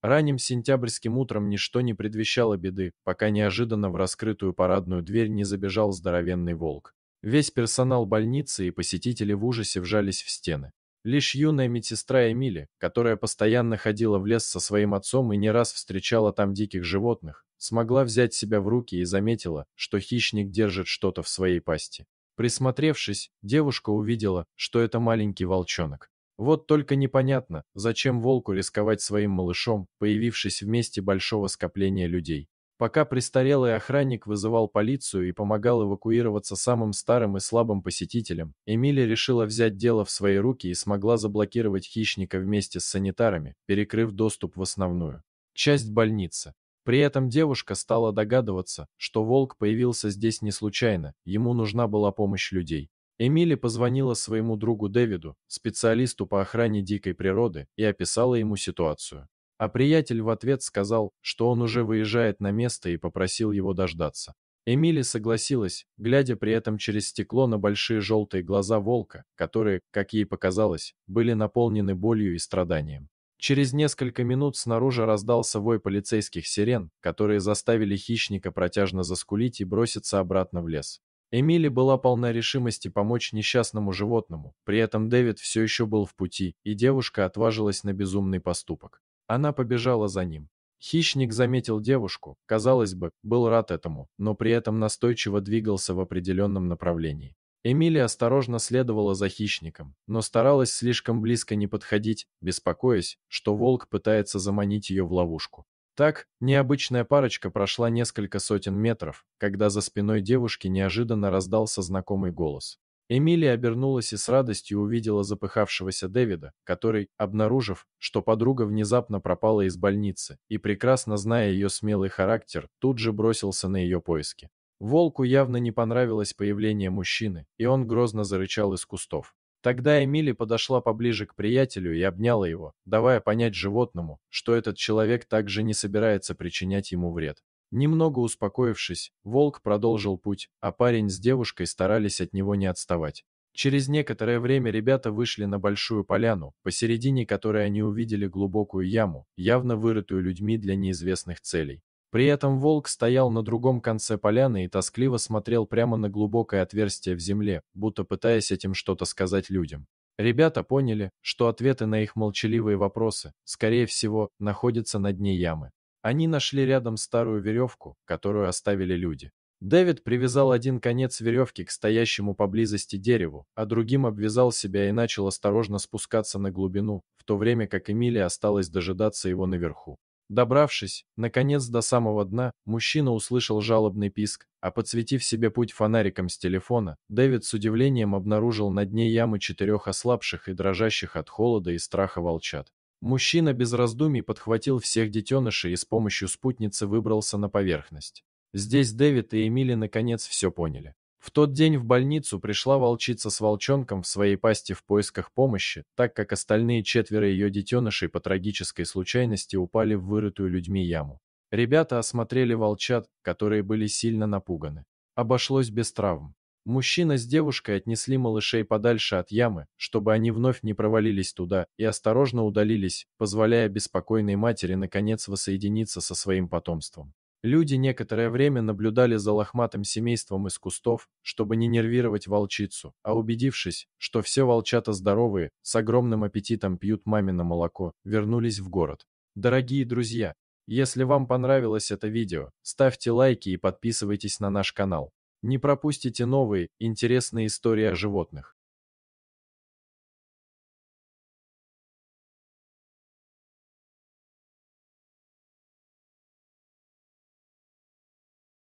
Ранним сентябрьским утром ничто не предвещало беды, пока неожиданно в раскрытую парадную дверь не забежал здоровенный волк. Весь персонал больницы и посетители в ужасе вжались в стены. Лишь юная медсестра Эмили, которая постоянно ходила в лес со своим отцом и не раз встречала там диких животных, смогла взять себя в руки и заметила, что хищник держит что-то в своей пасти. Присмотревшись, девушка увидела, что это маленький волчонок. Вот только непонятно, зачем волку рисковать своим малышом, появившись в месте большого скопления людей. Пока престарелый охранник вызывал полицию и помогал эвакуироваться самым старым и слабым посетителям, Эмили решила взять дело в свои руки и смогла заблокировать хищника вместе с санитарами, перекрыв доступ в основную часть больницы. При этом девушка стала догадываться, что волк появился здесь не случайно, ему нужна была помощь людей. Эмили позвонила своему другу Дэвиду, специалисту по охране дикой природы, и описала ему ситуацию. А приятель в ответ сказал, что он уже выезжает на место и попросил его дождаться. Эмили согласилась, глядя при этом через стекло на большие желтые глаза волка, которые, как ей показалось, были наполнены болью и страданием. Через несколько минут снаружи раздался вой полицейских сирен, которые заставили хищника протяжно заскулить и броситься обратно в лес. Эмили была полна решимости помочь несчастному животному, при этом Дэвид все еще был в пути, и девушка отважилась на безумный поступок. Она побежала за ним. Хищник заметил девушку, казалось бы, был рад этому, но при этом настойчиво двигался в определенном направлении. Эмили осторожно следовала за хищником, но старалась слишком близко не подходить, беспокоясь, что волк пытается заманить ее в ловушку. Так необычная парочка прошла несколько сотен метров, когда за спиной девушки неожиданно раздался знакомый голос. Эмилия обернулась и с радостью увидела запыхавшегося Дэвида, который, обнаружив, что подруга внезапно пропала из больницы и, прекрасно зная ее смелый характер, тут же бросился на ее поиски. Волку явно не понравилось появление мужчины, и он грозно зарычал из кустов. Тогда Эмили подошла поближе к приятелю и обняла его, давая понять животному, что этот человек также не собирается причинять ему вред. Немного успокоившись, волк продолжил путь, а парень с девушкой старались от него не отставать. Через некоторое время ребята вышли на большую поляну, посередине которой они увидели глубокую яму, явно вырытую людьми для неизвестных целей. При этом волк стоял на другом конце поляны и тоскливо смотрел прямо на глубокое отверстие в земле, будто пытаясь этим что-то сказать людям. Ребята поняли, что ответы на их молчаливые вопросы, скорее всего, находятся на дне ямы. Они нашли рядом старую веревку, которую оставили люди. Дэвид привязал один конец веревки к стоящему поблизости дереву, а другим обвязал себя и начал осторожно спускаться на глубину, в то время как Эмилия осталась дожидаться его наверху. Добравшись, наконец, до самого дна, мужчина услышал жалобный писк, а подсветив себе путь фонариком с телефона, Дэвид с удивлением обнаружил на дне ямы четырех ослабших и дрожащих от холода и страха волчат. Мужчина без раздумий подхватил всех детенышей и с помощью спутницы выбрался на поверхность. Здесь Дэвид и Эмили наконец все поняли. В тот день в больницу пришла волчица с волчонком в своей пасти в поисках помощи, так как остальные четверо ее детенышей по трагической случайности упали в вырытую людьми яму. Ребята осмотрели волчат, которые были сильно напуганы. Обошлось без травм. Мужчина с девушкой отнесли малышей подальше от ямы, чтобы они вновь не провалились туда, и осторожно удалились, позволяя беспокойной матери наконец воссоединиться со своим потомством. Люди некоторое время наблюдали за лохматым семейством из кустов, чтобы не нервировать волчицу, а убедившись, что все волчата здоровые, с огромным аппетитом пьют мамино молоко, вернулись в город. Дорогие друзья, если вам понравилось это видео, ставьте лайки и подписывайтесь на наш канал. Не пропустите новые, интересные истории о животных.